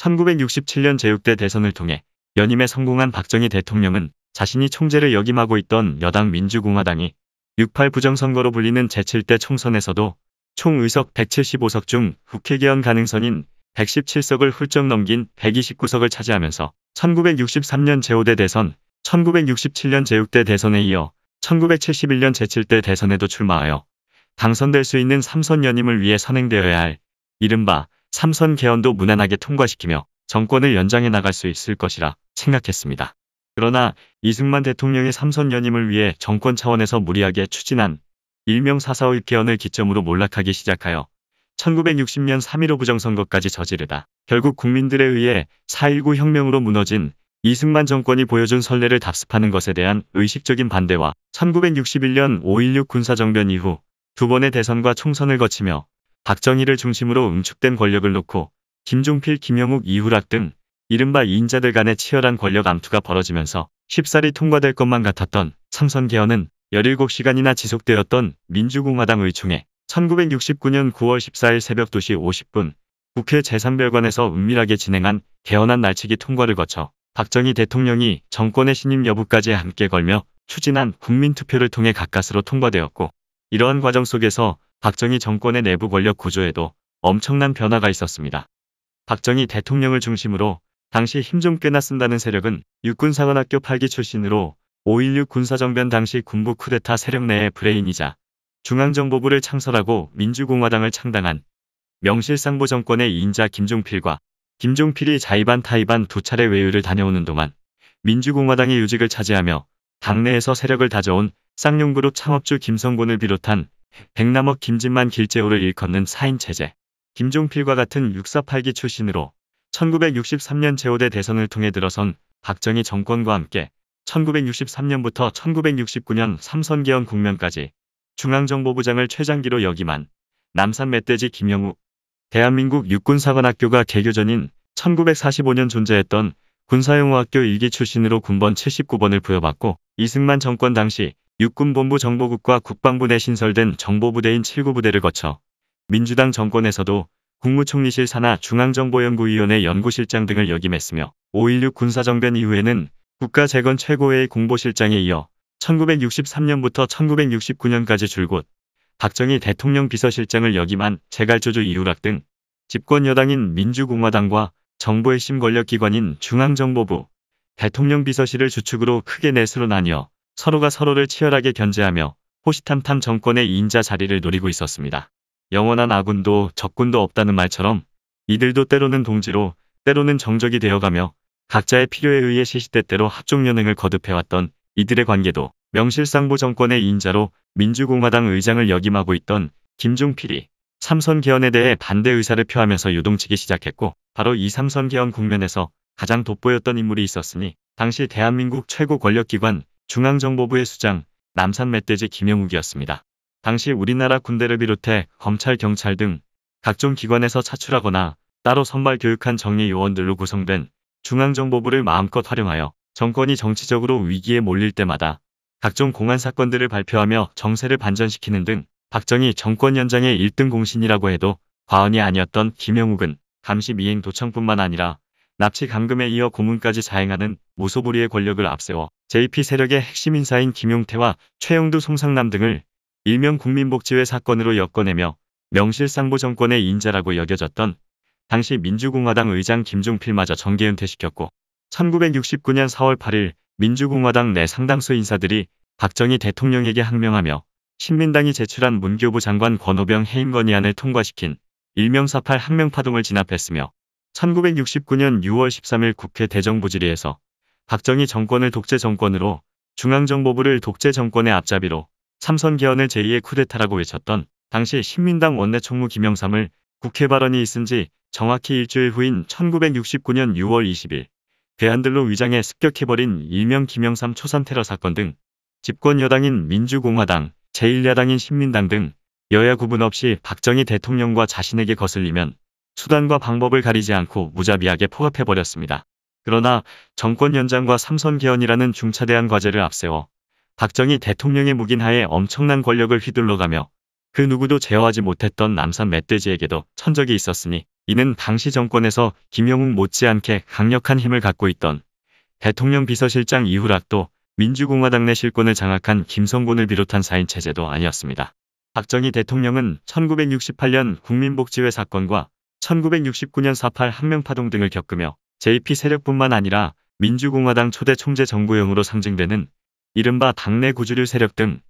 1967년 제6대 대선을 통해 연임에 성공한 박정희 대통령은 자신이 총재를 역임하고 있던 여당 민주공화당이 68 부정선거로 불리는 제7대 총선에서도 총 의석 175석 중 국회개헌 가능선인 117석을 훌쩍 넘긴 129석을 차지하면서 1963년 제5대 대선, 1967년 제6대 대선에 이어 1971년 제7대 대선에도 출마하여 당선될 수 있는 3선 연임을 위해 선행되어야 할 이른바 삼선 개헌도 무난하게 통과시키며 정권을 연장해 나갈 수 있을 것이라 생각했습니다. 그러나 이승만 대통령의 삼선 연임을 위해 정권 차원에서 무리하게 추진한 일명 사사오입 개헌을 기점으로 몰락하기 시작하여 1960년 3.15 부정선거까지 저지르다 결국 국민들에 의해 4.19 혁명으로 무너진 이승만 정권이 보여준 선례를 답습하는 것에 대한 의식적인 반대와 1961년 5.16 군사정변 이후 두 번의 대선과 총선을 거치며 박정희를 중심으로 응축된 권력을 놓고 김종필, 김영욱, 이후락 등 이른바 인자들 간의 치열한 권력 암투가 벌어지면서 쉽사리 통과될 것만 같았던 참선개헌은 17시간이나 지속되었던 민주공화당 의총에 1969년 9월 14일 새벽 2시 50분 국회 재3별관에서 은밀하게 진행한 개헌안 날치기 통과를 거쳐 박정희 대통령이 정권의 신임 여부까지 함께 걸며 추진한 국민투표를 통해 가까스로 통과되었고 이러한 과정 속에서 박정희 정권의 내부 권력 구조에도 엄청난 변화가 있었습니다. 박정희 대통령을 중심으로 당시 힘 좀 꽤나 쓴다는 세력은 육군사관학교 8기 출신으로 5.16 군사정변 당시 군부 쿠데타 세력 내의 브레인이자 중앙정보부를 창설하고 민주공화당을 창당한 명실상부 정권의 2인자 김종필과 김종필이 자의반타의반두 차례 외유를 다녀오는 동안 민주공화당의 유직을 차지하며 당내에서 세력을 다져온 쌍용그룹 창업주 김성곤을 비롯한 백남옥 김진만 길재호를 일컫는 4인 체제, 김종필과 같은 648기 출신으로 1963년 제5대 대선을 통해 들어선 박정희 정권과 함께 1963년부터 1969년 삼선개헌 국면까지 중앙정보부장을 최장기로 역임한 남산 멧돼지 김영우 대한민국 육군사관학교가 개교 전인 1945년 존재했던 군사용어학교 일기 출신으로 군번 79번을 부여받고 이승만 정권 당시 육군본부 정보국과 국방부 내 신설된 정보부대인 7구부대를 거쳐 민주당 정권에서도 국무총리실 산하 중앙정보연구위원회 연구실장 등을 역임했으며 5.16 군사정변 이후에는 국가재건 최고회의 공보실장에 이어 1963년부터 1969년까지 줄곧 박정희 대통령 비서실장을 역임한 재갈조조 이우락 등 집권 여당인 민주공화당과 정부의 심권력기관인 중앙정보부, 대통령 비서실을 주축으로 크게 넷으로 나뉘어 서로가 서로를 치열하게 견제하며 호시탐탐 정권의 인자 자리를 노리고 있었습니다. 영원한 아군도 적군도 없다는 말처럼 이들도 때로는 동지로 때로는 정적이 되어가며 각자의 필요에 의해 시시때때로 합종연횡을 거듭해왔던 이들의 관계도 명실상부 정권의 인자로 민주공화당 의장을 역임하고 있던 김중필이 삼선 개헌에 대해 반대 의사를 표하면서 요동치기 시작했고 바로 이 삼선 개헌 국면에서 가장 돋보였던 인물이 있었으니 당시 대한민국 최고 권력기관 중앙정보부의 수장 남산 멧돼지 김영욱이었습니다. 당시 우리나라 군대를 비롯해 검찰, 경찰 등 각종 기관에서 차출하거나 따로 선발 교육한 정리 요원들로 구성된 중앙정보부를 마음껏 활용하여 정권이 정치적으로 위기에 몰릴 때마다 각종 공안 사건들을 발표하며 정세를 반전시키는 등 박정희 정권 연장의 1등 공신이라고 해도 과언이 아니었던 김영욱은 감시 미행 도청뿐만 아니라 납치 감금에 이어 고문까지 자행하는 무소불위의 권력을 앞세워 JP 세력의 핵심 인사인 김용태와 최영두 송상남 등을 일명 국민복지회 사건으로 엮어내며 명실상부 정권의 인자라고 여겨졌던 당시 민주공화당 의장 김종필마저 정계 은퇴시켰고 1969년 4월 8일 민주공화당 내 상당수 인사들이 박정희 대통령에게 항명하며 신민당이 제출한 문교부 장관 권호병 해임 건의안을 통과시킨 일명 사팔 항명파동을 진압했으며 1969년 6월 13일 국회 대정부질의에서 박정희 정권을 독재 정권으로 중앙정보부를 독재 정권의 앞잡이로 삼선 개헌을 제2의 쿠데타라고 외쳤던 당시 신민당 원내총무 김영삼을 국회 발언이 있은 지 정확히 일주일 후인 1969년 6월 20일 괴한들로 위장해 습격해버린 일명 김영삼 초산 테러 사건 등 집권 여당인 민주공화당, 제1야당인 신민당 등 여야 구분 없이 박정희 대통령과 자신에게 거슬리면 수단과 방법을 가리지 않고 무자비하게 포합해버렸습니다. 그러나 정권 연장과 삼선 개헌이라는 중차대한 과제를 앞세워 박정희 대통령의 묵인하에 엄청난 권력을 휘둘러가며 그 누구도 제어하지 못했던 남산 멧돼지에게도 천적이 있었으니 이는 당시 정권에서 김영웅 못지않게 강력한 힘을 갖고 있던 대통령 비서실장 이후락도 민주공화당 내 실권을 장악한 김성곤을 비롯한 4인 체제도 아니었습니다. 박정희 대통령은 1968년 국민복지회 사건과 1969년 4.8 한명파동 등을 겪으며 JP 세력뿐만 아니라 민주공화당 초대 총재 정부형으로 상징되는 이른바 당내 구주류 세력 등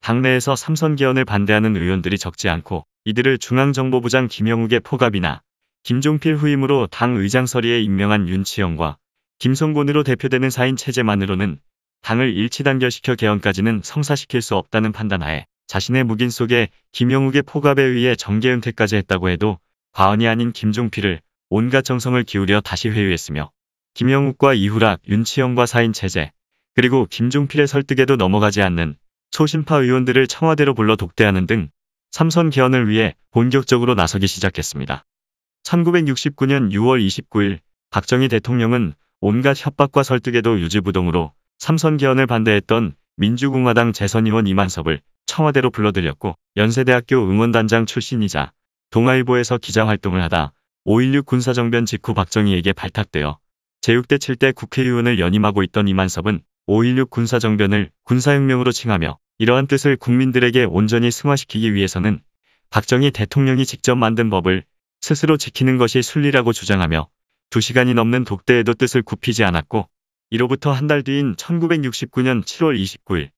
당내에서 삼선 개헌을 반대하는 의원들이 적지 않고 이들을 중앙정보부장 김영욱의 포갑이나 김종필 후임으로 당 의장 서리에 임명한 윤치영과 김성곤으로 대표되는 4인 체제만으로는 당을 일치단결시켜 개헌까지는 성사시킬 수 없다는 판단하에 자신의 묵인 속에 김영욱의 포갑에 의해 정계 은퇴까지 했다고 해도 과언이 아닌 김종필을 온갖 정성을 기울여 다시 회유했으며 김영욱과 이후락, 윤치영과 사인 체제, 그리고 김종필의 설득에도 넘어가지 않는 소심파 의원들을 청와대로 불러 독대하는 등 삼선 개헌을 위해 본격적으로 나서기 시작했습니다. 1969년 6월 29일 박정희 대통령은 온갖 협박과 설득에도 유지부동으로 삼선 개헌을 반대했던 민주공화당 재선의원 이만섭을 청와대로 불러들였고 연세대학교 응원단장 출신이자 동아일보에서 기자 활동을 하다 5.16 군사정변 직후 박정희에게 발탁되어 제6대 7대 국회의원을 연임하고 있던 이만섭은 5.16 군사정변을 군사혁명으로 칭하며 이러한 뜻을 국민들에게 온전히 승화시키기 위해서는 박정희 대통령이 직접 만든 법을 스스로 지키는 것이 순리라고 주장하며 2시간이 넘는 독대에도 뜻을 굽히지 않았고 이로부터 한 달 뒤인 1969년 7월 29일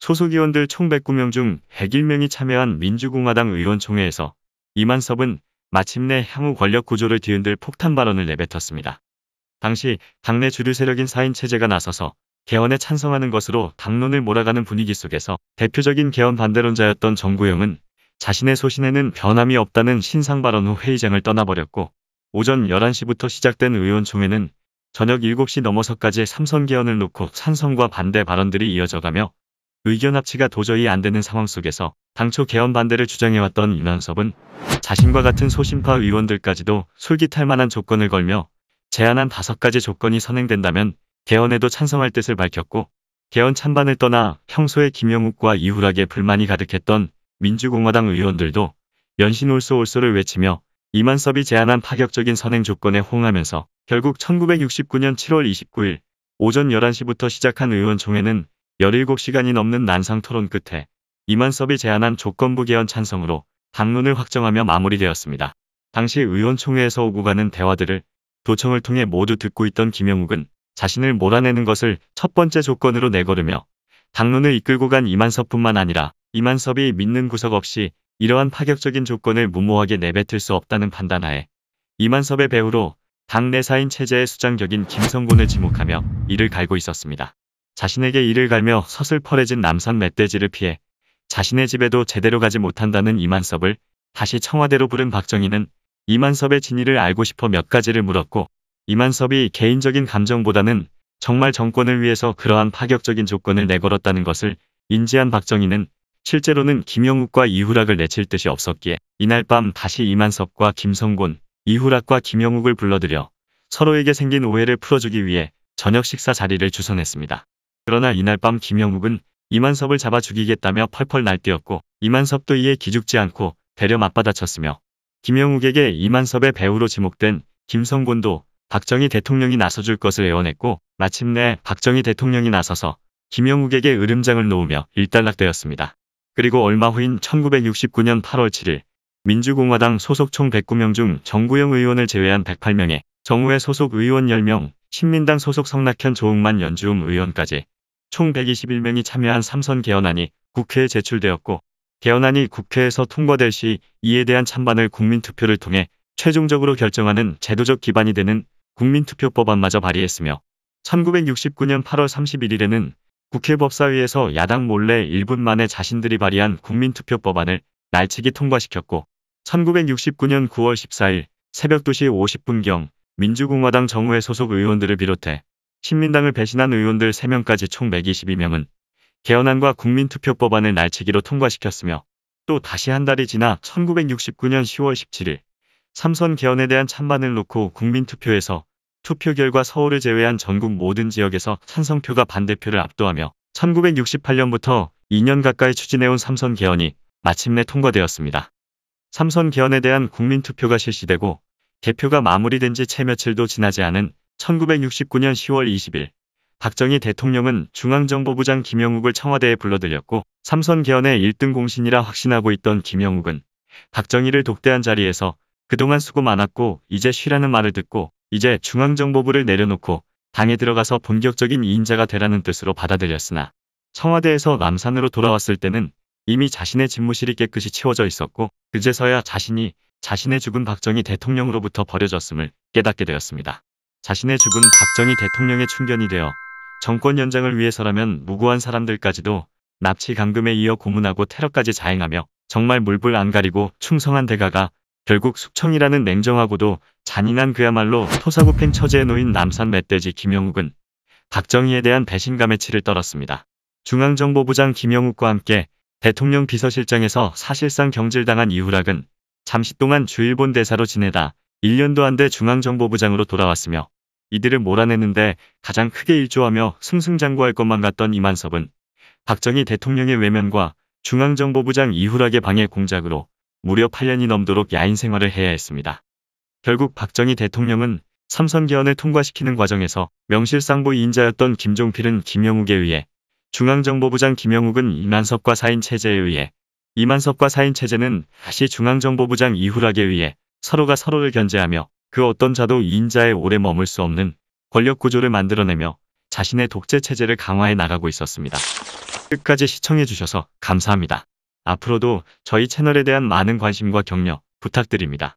소속 의원들 총 109명 중 101명이 참여한 민주공화당 의원총회에서 이만섭은 마침내 향후 권력 구조를 뒤흔들 폭탄 발언을 내뱉었습니다. 당시 당내 주류 세력인 4인 체제가 나서서 개헌에 찬성하는 것으로 당론을 몰아가는 분위기 속에서 대표적인 개헌 반대론자였던 정구영은 자신의 소신에는 변함이 없다는 신상 발언 후 회의장을 떠나버렸고 오전 11시부터 시작된 의원총회는 저녁 7시 넘어서까지 삼선 개헌을 놓고 찬성과 반대 발언들이 이어져가며 의견 합치가 도저히 안 되는 상황 속에서 당초 개헌 반대를 주장해왔던 윤한섭은 자신과 같은 소심파 의원들까지도 솔깃할 만한 조건을 걸며 제안한 다섯 가지 조건이 선행된다면 개헌에도 찬성할 뜻을 밝혔고 개헌 찬반을 떠나 평소에 김영욱과 이후락에 불만이 가득했던 민주공화당 의원들도 연신 올소 올소를 외치며 이만섭이 제안한 파격적인 선행 조건에 호응하면서 결국 1969년 7월 29일 오전 11시부터 시작한 의원총회는 17시간이 넘는 난상 토론 끝에 이만섭이 제안한 조건부 개헌 찬성으로 당론을 확정하며 마무리되었습니다. 당시 의원총회에서 오고 가는 대화들을 도청을 통해 모두 듣고 있던 김영욱은 자신을 몰아내는 것을 첫 번째 조건으로 내걸으며 당론을 이끌고 간 이만섭뿐만 아니라 이만섭이 믿는 구석 없이 이러한 파격적인 조건을 무모하게 내뱉을 수 없다는 판단하에 이만섭의 배우로 당 내사인 체제의 수장격인 김성곤을 지목하며 이를 갈고 있었습니다. 자신에게 이를 갈며 서슬퍼레진 남산 멧돼지를 피해 자신의 집에도 제대로 가지 못한다는 이만섭을 다시 청와대로 부른 박정희는 이만섭의 진위를 알고 싶어 몇 가지를 물었고 이만섭이 개인적인 감정보다는 정말 정권을 위해서 그러한 파격적인 조건을 내걸었다는 것을 인지한 박정희는 실제로는 김영욱과 이후락을 내칠 뜻이 없었기에 이날 밤 다시 이만섭과 김성곤, 이후락과 김영욱을 불러들여 서로에게 생긴 오해를 풀어주기 위해 저녁 식사 자리를 주선했습니다. 그러나 이날 밤 김영욱은 이만섭을 잡아 죽이겠다며 펄펄 날뛰었고 이만섭도 이에 기죽지 않고 대려 맞받아쳤으며 김영욱에게 이만섭의 배우로 지목된 김성곤도 박정희 대통령이 나서줄 것을 애원했고 마침내 박정희 대통령이 나서서 김영욱에게 으름장을 놓으며 일단락되었습니다. 그리고 얼마 후인 1969년 8월 7일 민주공화당 소속 총 109명 중 정구영 의원을 제외한 108명에 정우회 소속 의원 10명, 신민당 소속 성낙현 조응만 연주음 의원까지 총 121명이 참여한 삼선 개헌안이 국회에 제출되었고 개헌안이 국회에서 통과될 시 이에 대한 찬반을 국민투표를 통해 최종적으로 결정하는 제도적 기반이 되는 국민투표법안마저 발의했으며 1969년 8월 31일에는 국회 법사위에서 야당 몰래 1분 만에 자신들이 발의한 국민투표법안을 날치기 통과시켰고 1969년 9월 14일 새벽 2시 50분경 민주공화당 정우회 소속 의원들을 비롯해 신민당을 배신한 의원들 3명까지 총 122명은 개헌안과 국민투표법안을 날치기로 통과시켰으며 또 다시 한 달이 지나 1969년 10월 17일 삼선 개헌에 대한 찬반을 놓고 국민투표에서 투표 결과 서울을 제외한 전국 모든 지역에서 찬성표가 반대표를 압도하며 1968년부터 2년 가까이 추진해온 삼선 개헌이 마침내 통과되었습니다. 삼선 개헌에 대한 국민투표가 실시되고 개표가 마무리된 지 채 며칠도 지나지 않은 1969년 10월 20일 박정희 대통령은 중앙정보부장 김영욱을 청와대에 불러들였고 삼선 개헌의 1등 공신이라 확신하고 있던 김영욱은 박정희를 독대한 자리에서 그동안 수고 많았고 이제 쉬라는 말을 듣고 이제 중앙정보부를 내려놓고 당에 들어가서 본격적인 2인자가 되라는 뜻으로 받아들였으나 청와대에서 남산으로 돌아왔을 때는 이미 자신의 집무실이 깨끗이 치워져 있었고 그제서야 자신이 자신의 죽은 박정희 대통령으로부터 버려졌음을 깨닫게 되었습니다. 자신의 죽은 박정희 대통령의 충견이 되어 정권 연장을 위해서라면 무고한 사람들까지도 납치 감금에 이어 고문하고 테러까지 자행하며 정말 물불 안 가리고 충성한 대가가 결국 숙청이라는 냉정하고도 잔인한 그야말로 토사구팽 처제에 놓인 남산 멧돼지 김영욱은 박정희에 대한 배신감의 치를 떨었습니다. 중앙정보부장 김영욱과 함께 대통령 비서실장에서 사실상 경질당한 이후락은 잠시 동안 주일본 대사로 지내다 1년도 안 돼 중앙정보부장으로 돌아왔으며 이들을 몰아내는데 가장 크게 일조하며 승승장구할 것만 같던 이만섭은 박정희 대통령의 외면과 중앙정보부장 이후락의 방해 공작으로 무려 8년이 넘도록 야인 생활을 해야 했습니다. 결국 박정희 대통령은 삼선 개헌을 통과시키는 과정에서 명실상부 인자였던 김종필은 김영욱에 의해 중앙정보부장 김영욱은 이만섭과 사인 체제에 의해 이만섭과 사인 체제는 다시 중앙정보부장 이후락에 의해 서로가 서로를 견제하며 그 어떤 자도 인자에 오래 머물 수 없는 권력 구조를 만들어내며 자신의 독재 체제를 강화해 나가고 있었습니다. 끝까지 시청해주셔서 감사합니다. 앞으로도 저희 채널에 대한 많은 관심과 격려 부탁드립니다.